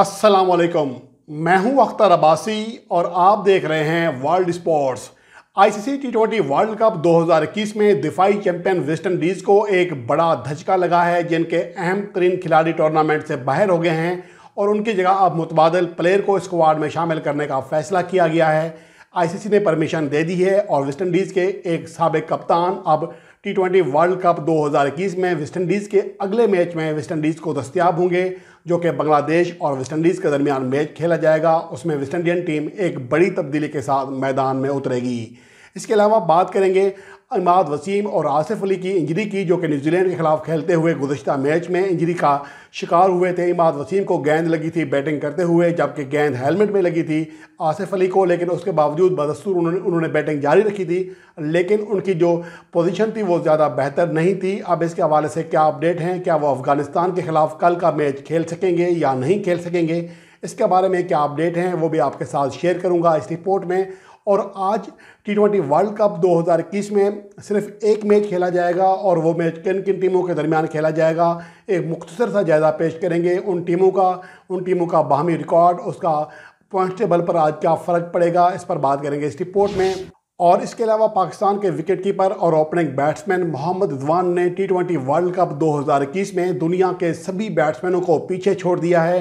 अस्सलाम वालेकुम मैं हूं अख्तर अब्बासी और आप देख रहे हैं world sports ICC T twenty world cup 2021 में दिफाई चैंपियन वेस्ट इंडीज़ को एक बड़ा धचका लगा है जिनके अहम तरीन खिलाड़ी टूर्नामेंट से बाहर हो गए हैं और उनकी जगह अब मुतबादल प्लेयर को स्क्वाड में शामिल करने का फैसला किया गया है आई ने परमिशन दे दी है और वेस्ट इंडीज़ के एक सबक कप्तान अब टी ट्वेंटी वर्ल्ड कप 2021 में वेस्ट इंडीज़ के अगले मैच में वेस्ट इंडीज़ को दस्तियाब होंगे जो कि बांग्लादेश और वेस्ट इंडीज़ के दरमियान मैच खेला जाएगा उसमें वेस्ट इंडियन टीम एक बड़ी तब्दीली के साथ मैदान में उतरेगी इसके अलावा बात करेंगे इमाद वसीम और आसिफ अली की इंजरी की जो कि न्यूजीलैंड के खिलाफ खेलते हुए गुजशत मैच में इंजरी का शिकार हुए थे इमाद वसीम को गेंद लगी थी बैटिंग करते हुए जबकि गेंद हेलमेट में लगी थी आसिफ अली को लेकिन उसके बावजूद बदस्तूर उन्होंने उन्होंने बैटिंग जारी रखी थी लेकिन उनकी जो पोजीशन थी वो ज़्यादा बेहतर नहीं थी अब इसके हवाले से क्या अपडेट हैं क्या वो अफ़गानिस्तान के ख़िलाफ़ कल का मैच खेल सकेंगे या नहीं खेल सकेंगे इसके बारे में क्या अपडेट हैं वो भी आपके साथ शेयर करूँगा इस रिपोर्ट में और आज टी ट्वेंटी वर्ल्ड कप 2021 में सिर्फ एक मैच खेला जाएगा और वो मैच किन किन टीमों के दरमियान खेला जाएगा एक मुख्तर सा जायज़ा पेश करेंगे उन टीमों का उन टीमों का बाहमी रिकॉर्ड उसका पॉइंट टेबल पर आज क्या फ़र्क पड़ेगा इस पर बात करेंगे इस रिपोर्ट में और इसके अलावा पाकिस्तान के विकेटकीपर और ओपनिंग बैट्समैन मोहम्मद रिजवान ने टी ट्वेंटी वर्ल्ड कप 2021 में दुनिया के सभी बैट्समैनों को पीछे छोड़ दिया है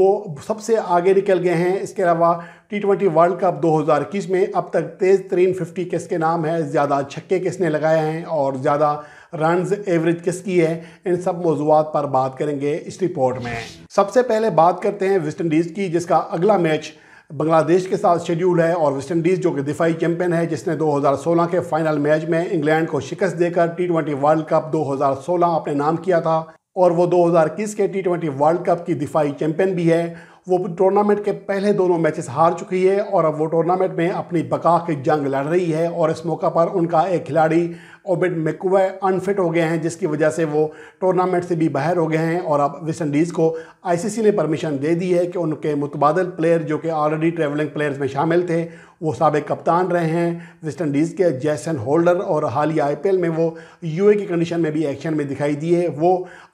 वो सबसे आगे निकल गए हैं इसके अलावा टी ट्वेंटी वर्ल्ड कप 2021 में अब तक तेज़ तरीन फिफ्टी किसके नाम है ज़्यादा छक्के किसने लगाए हैं और ज़्यादा रन एवरेज किसकी है इन सब मौजूद पर बात करेंगे इस रिपोर्ट में सबसे पहले बात करते हैं वेस्ट इंडीज़ की जिसका अगला मैच बांग्लादेश के साथ शेड्यूल है और वेस्ट इंडीज़ जो कि दिफाई चैंपियन है जिसने 2016 के फाइनल मैच में इंग्लैंड को शिकस्त देकर टी ट्वेंटी वर्ल्ड कप 2016 अपने नाम किया था और वो 2021 के टी ट्वेंटी वर्ल्ड कप की दिफाई चैंपियन भी है वो टूर्नामेंट के पहले दोनों मैचेस हार चुकी है और अब वो टूर्नामेंट में अपनी बका की जंग लड़ रही है और इस मौका पर उनका एक खिलाड़ी ओबिड मेकुवे अनफिट हो गए हैं जिसकी वजह से वो टूर्नामेंट से भी बाहर हो गए हैं और अब वेस्ट इंडीज़ को आईसीसी ने परमिशन दे दी है कि उनके मुतबादल प्लेयर जो कि ऑलरेडी ट्रैवलिंग प्लेयर्स में शामिल थे वो सबक कप्तान रहे हैं वेस्ट इंडीज़ के जैसन होल्डर और हालिया आईपीएल में वो यूए की कंडीशन में भी एक्शन में दिखाई दिए वो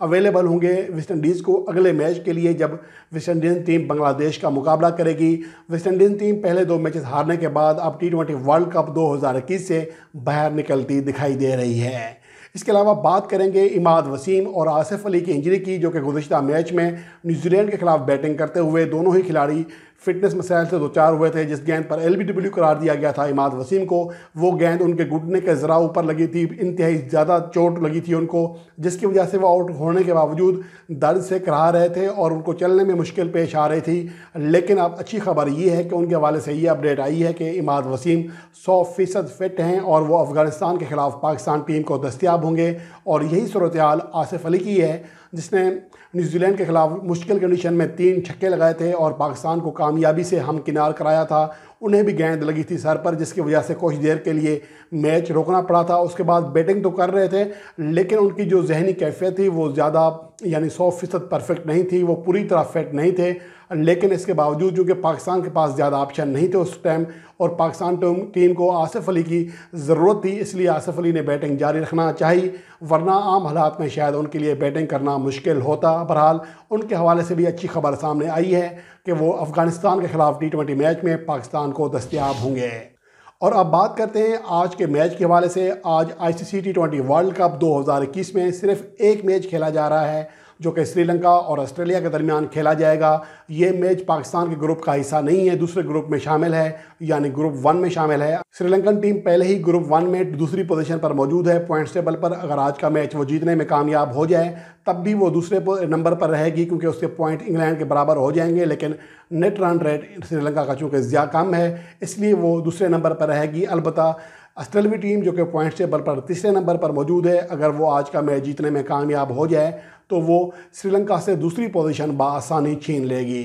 अवेलेबल होंगे वेस्ट इंडीज़ को अगले मैच के लिए जब वेस्ट इंडीज़ टीम बांग्लादेश का मुकाबला करेगी वेस्ट इंडीज़ टीम पहले दो मैचेस हारने के बाद अब टी वर्ल्ड कप दो से बाहर निकलती दिखाई दे दे रही है इसके अलावा बात करेंगे इमाद वसीम और आसिफ अली की इंजरी की जो कि गुजशत मैच में न्यूजीलैंड के खिलाफ बैटिंग करते हुए दोनों ही खिलाड़ी फिटनेस मसाइल से दो चार हुए थे जिस गेंद पर एल बी करार दिया गया था इमाद वसीम को वो गेंद उनके घुटने के ज़रा ऊपर लगी थी इंतहाई ज़्यादा चोट लगी थी उनको जिसकी वजह से वो आउट होने के बावजूद दर्द से करा रहे थे और उनको चलने में मुश्किल पेश आ रही थी लेकिन अब अच्छी खबर ये है कि उनके हवाले से ये अपडेट आई है कि इमाद वसीम सौ फ़ीसद फिट हैं और वो अफ़गानिस्तान के ख़िलाफ़ पाकिस्तान टीम को दस्तियाब होंगे और यही सूरत आसिफ अली की है जिसने न्यूजीलैंड के ख़िलाफ़ मुश्किल कंडीशन में तीन छक्के लगाए थे और पाकिस्तान को कामयाबी से हमकिनार कराया था उन्हें भी गेंद लगी थी सर पर जिसकी वजह से कुछ देर के लिए मैच रोकना पड़ा था उसके बाद बैटिंग तो कर रहे थे लेकिन उनकी जो जहनी कैफियत थी वो ज़्यादा यानी सौ फीसद परफेक्ट नहीं थी वो पूरी तरह फिट नहीं थे लेकिन इसके बावजूद चूँकि पाकिस्तान के पास ज़्यादा ऑप्शन नहीं थे उस टाइम और पाकिस्तान टीम को आसिफ अली की ज़रूरत थी इसलिए आसिफ अली ने बैटिंग जारी रखना चाहिए वरना आम हालात में शायद उनके लिए बैटिंग करना मुश्किल होता बहरहाल उनके हवाले से भी अच्छी खबर सामने आई है कि वो अफ़गानिस्तान के ख़िलाफ़ टी ट्वेंटी मैच में पाकिस्तान को दस्तियाब होंगे और अब बात करते हैं आज के मैच के हवाले से आज ICC T twenty world cup 2021 में सिर्फ एक मैच खेला जा रहा है जो कि श्रीलंका और ऑस्ट्रेलिया के दरमियान खेला जाएगा ये मैच पाकिस्तान के ग्रुप का हिस्सा नहीं है दूसरे ग्रुप में शामिल है यानी ग्रुप वन में शामिल है श्रीलंकन टीम पहले ही ग्रुप वन में दूसरी पोजीशन पर मौजूद है पॉइंट्स टेबल पर अगर आज का मैच वो जीतने में कामयाब हो जाए तब भी वो दूसरे नंबर पर रहेगी क्योंकि उसके पॉइंट इंग्लैंड के बराबर हो जाएंगे लेकिन नेट रन रेट श्रीलंका का चूँकि ज़्यादा कम है इसलिए वो दूसरे नंबर पर रहेगी अलबत्त ऑस्ट्रेलवी टीम जो कि पॉइंट्स टेबल पर तीसरे नंबर पर मौजूद है अगर वो आज का मैच जीतने में कामयाब हो जाए तो वो श्रीलंका से दूसरी पोजीशन बआसानी छीन लेगी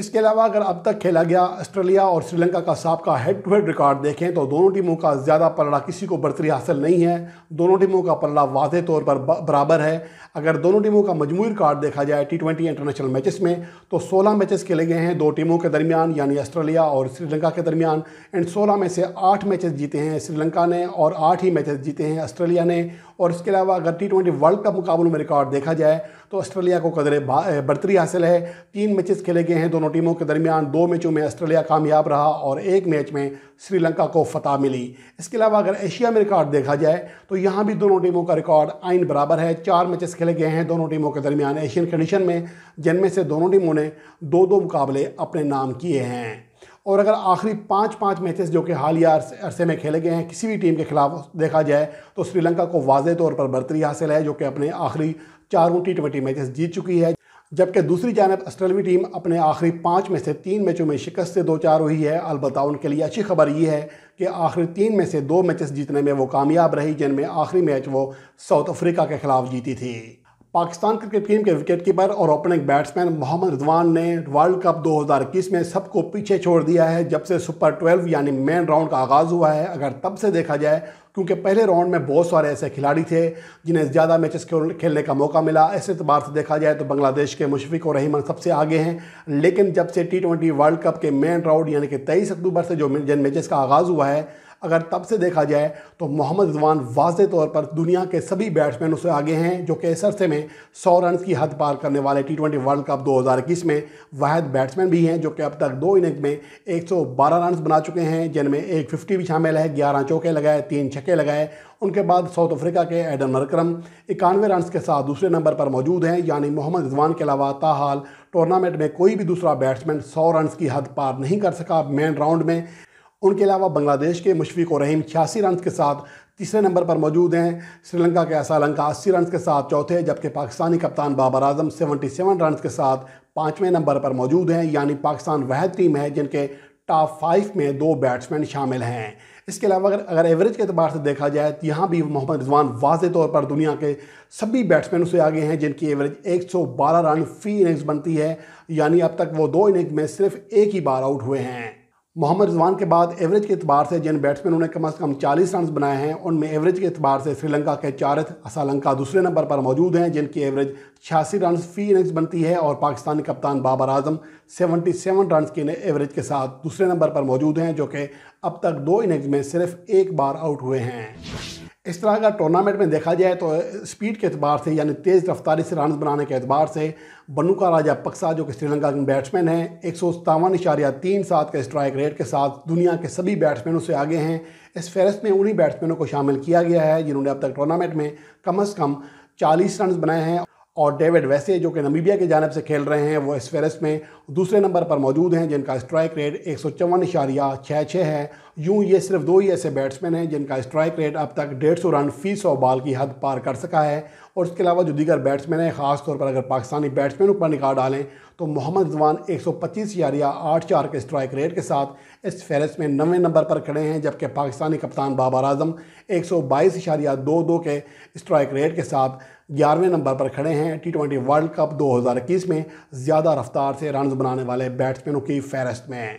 इसके अलावा अगर अब तक खेला गया ऑस्ट्रेलिया और श्रीलंका का सबका हेड टू हेड रिकॉर्ड देखें तो दोनों टीमों का ज़्यादा पलड़ा किसी को बढ़तरी हासिल नहीं है दोनों टीमों का पलड़ा वाजह तौर पर बराबर है अगर दोनों टीमों का मजमू रिकॉर्ड देखा जाए टी ट्वेंटी इंटरनेशनल मैचेस में तो सोलह मैचेस खेले गए हैं दो टीमों के दरमियान यानी ऑस्ट्रेलिया और श्रीलंका के दरमियान एंड सोलह में से आठ मैचेस जीते हैं श्रीलंका ने और आठ ही मैचेस जीते हैं ऑस्ट्रेलिया ने और इसके अलावा अगर टी ट्वेंटी वर्ल्ड कप मुकाबलों में रिकॉर्ड देखा जाए तो ऑस्ट्रेलिया को कदर बढ़तरी हासिल है तीन मैचेस खेले गए हैं दोनों दोनों टीमों के दरमियान दो मैचों में ऑस्ट्रेलिया कामयाब रहा और एक मैच में श्रीलंका को फतह मिली इसके अलावा अगर एशिया में रिकॉर्ड देखा जाए तो यहाँ भी दोनों टीमों का रिकॉर्ड आइन बराबर है चार मैचेस खेले गए हैं दोनों टीमों के दरमियान एशियन कंडीशन में जिनमें से दोनों टीमों ने दो दो मुकाबले अपने नाम किए हैं और अगर आखिरी पाँच पाँच मैचेस जो कि हालिया अरसे में खेले गए हैं किसी भी टीम के खिलाफ देखा जाए तो श्रीलंका को वाज तौर पर बरतरी हासिल है जो कि अपने आखिरी चारों टी ट्वेंटी मैचेस जीत चुकी है जबकि दूसरी जानब ऑस्ट्रेलवी टीम अपने आखिरी पाँच में से तीन मैचों में शिकस्त से दो चार हुई है अलबत् उनके लिए अच्छी खबर यह है कि आखिरी तीन में से दो मैचेस जीतने में वो कामयाब रही जिनमें आखिरी मैच वो साउथ अफ्रीका के खिलाफ जीती थी पाकिस्तान क्रिकेट टीम के विकेट कीपर और ओपनिंग बैट्समैन मोहम्मद रिजवान ने वर्ल्ड कप 2021 में सबको पीछे छोड़ दिया है जब से सुपर 12 यानी मेन राउंड का आगाज़ हुआ है अगर तब से देखा जाए क्योंकि पहले राउंड में बहुत सारे ऐसे खिलाड़ी थे जिन्हें ज़्यादा मैचेस खेलने का मौका मिला इस एतबार तो से देखा जाए तो बांग्लादेश के मुशफिक और रहीमन सबसे आगे हैं लेकिन जब से टी वर्ल्ड कप के मेन राउंड यानी कि तेईस अक्टूबर से जो जिन मैचेस का आगाज़ हुआ है अगर तब से देखा जाए तो मोहम्मद रिजवान वाज तौर पर दुनिया के सभी बैट्समैन उससे आगे हैं जो कि इस अरसे में सौ रन की हद पार करने वाले टी ट्वेंटी वर्ल्ड कप दो हज़ार इक्कीस में वाद बैट्समैन भी हैं जो कि अब तक दो इनिंग में एक सौ बारह रन बना चुके हैं जिनमें एक फिफ्टी भी शामिल है ग्यारह चौके लगाए तीन छक्के लगाए उनके बाद साउथ अफ्रीका के एडन मरक्रम इक्यानवे रन के साथ दूसरे नंबर पर मौजूद हैं यानी मोहम्मद रिजवान के अलावा ताहाल टूर्नामेंट में कोई भी दूसरा बैट्समैन सौ रन की हद पार नहीं कर सका मेन राउंड में उनके अलावा बांग्लादेश के मुशफिक और रहीम छियासी रन के साथ तीसरे नंबर पर मौजूद हैं श्रीलंका के असालंका अस्सी रन के साथ चौथे जबकि पाकिस्तानी कप्तान Babar Azam seventy seven run के साथ पाँचवें नंबर पर मौजूद हैं यानी पाकिस्तान वह टीम है जिनके टॉप फाइव में दो बैट्समैन शामिल हैं इसके अलावा अगर अगर एवरेज के अतबार से देखा जाए तो यहाँ भी मोहम्मद रिजवान वाज तौर पर दुनिया के सभी बैट्समैनों से आगे हैं जिनकी एवरेज 112 रन फी इनिंग्स बनती है यानी अब तक वो दो इनिंग्स में सिर्फ एक ही बार आउट हुए हैं मोहम्मद रिजवान के बाद एवरेज के अतबार से जिन बैट्समैनों ने कम अज़ कम 40 रन बनाए हैं उनमें एवरेज के अतबार से श्रीलंका के चारथ असालंका दूसरे नंबर पर मौजूद हैं जिनकी एवरेज छियासी रन फी इनिंग्स बनती है और पाकिस्तानी कप्तान बाबर आजम 77 रन के एवरेज के साथ दूसरे नंबर पर मौजूद हैं जो कि अब तक दो इनिंग्स में सिर्फ एक बार आउट हुए हैं इस तरह का टूर्नामेंट में देखा जाए तो स्पीड के अतबार से यानी तेज़ रफ्तारी से रन बनाने के अतबार से बनुका राजा पक्सा जो कि श्रीलंका के बैट्समैन हैं एक सौ सतावन इशारिया तीन सात के स्ट्राइक रेट के साथ दुनिया के सभी बैट्समैनों से आगे हैं इस फहरस्त में उन्हीं बैट्समैनों को शामिल किया गया है जिन्होंने अब तक टूर्नामेंट में कम अज़ कम चालीस रन बनाए हैं और डेविड वैसे जो कि नमीबिया की जानब से खेल रहे हैं वो इस फेरस में दूसरे नंबर पर मौजूद हैं जिनका स्ट्राइक रेट एक सौ चौवन इशारिया छः छः है यूँ ये सिर्फ दो ही ऐसे बैट्समैन हैं जिनका स्ट्राइक रेट अब तक डेढ़ सौ रन फीस और बॉल की हद पार कर सका है और इसके अलावा जो दीगर बैट्समैन हैं खासतौर पर अगर पाकिस्तानी बैट्समैन ऊपर निकाल डालें तो मोहम्मद जवान एक सौ पच्चीस यारिया आठ चार के स्ट्राइक रेट के साथ इस फहरस्त में नवे नंबर पर खड़े हैं जबकि पाकिस्तानी कप्तान बाबर आजम एक सौ बाईस इशारिया दो दो के स्ट्राइक रेट के साथ ग्यारहवें नंबर पर खड़े हैं टी ट्वेंटी वर्ल्ड कप दो हज़ार इक्कीस में ज़्यादा रफ्तार से रन बनाने वाले बैट्समैनों की फहरस्त में हैं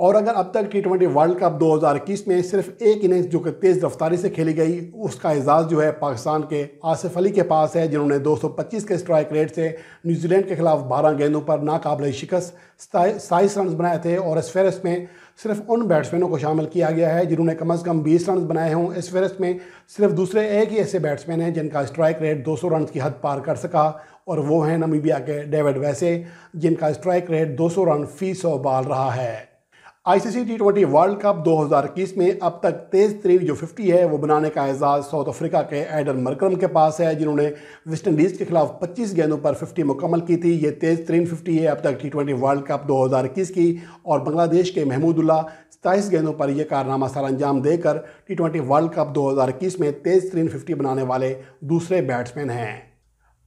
और अगर अब तक टी ट्वेंटी वर्ल्ड कप 2021 में सिर्फ एक इनिंग्स जो कि तेज़ रफ्तारी से खेली गई उसका एजाज़ जो है पाकिस्तान के आसिफ अली के पास है जिन्होंने 225 के स्ट्राइक रेट से न्यूजीलैंड के खिलाफ 12 गेंदों पर नाकबले शिकस्त साइस रन बनाए थे और इस फहरस्त में सिर्फ उन बैट्समैनों को शामिल किया गया है जिन्होंने कम अज़ कम बीस रन बनाए हों इस फहरस्त में सिर्फ दूसरे एक ही ऐसे बैट्समैन हैं जिनका स्ट्राइक रेट दो रन की हद पार कर सका और वो हैं नमीबिया के डेविड वैसे जिनका स्ट्राइक रेट दो सौ रन फीसौ बाल रहा है ICC T twenty world cup 2021 में अब तक तेज़ तरीन जो 50 है वो बनाने का एजाज़ साउथ अफ्रीका के एडन मरक्रम के पास है जिन्होंने वेस्ट इंडीज़ के खिलाफ 25 गेंदों पर 50 मुकम्मल की थी ये तेज़ तरीन 50 है अब तक टी ट्वेंटी वर्ल्ड कप 2021 की और बांग्लादेश के महमूदुल्ला सताईस गेंदों पर यह कारनामा सर अंजाम देकर टी ट्वेंटी वर्ल्ड कप दो में तेज़ तरीन फिफ्टी बनाने वाले दूसरे बैट्समैन हैं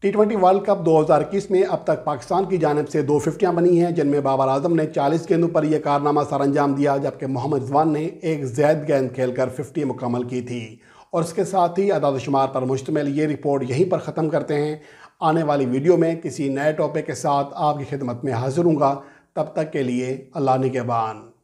टी ट्वेंटी वर्ल्ड कप 2021 में अब तक पाकिस्तान की जानब से दो फिफ्टियाँ बनी हैं जिनमें बाबर आजम ने 40 गेंदों पर यह कारनामा अंजाम दिया जबकि मोहम्मद रिजवान ने एक जैद गेंद खेलकर 50 मुकम्मल की थी और इसके साथ ही अदाद शुमार पर मुश्तमिल ये रिपोर्ट यहीं पर ख़त्म करते हैं आने वाली वीडियो में किसी नए टॉपिक के साथ आपकी खिदमत में हाजिर हूँगा तब तक के लिए अल्लाह निगेबान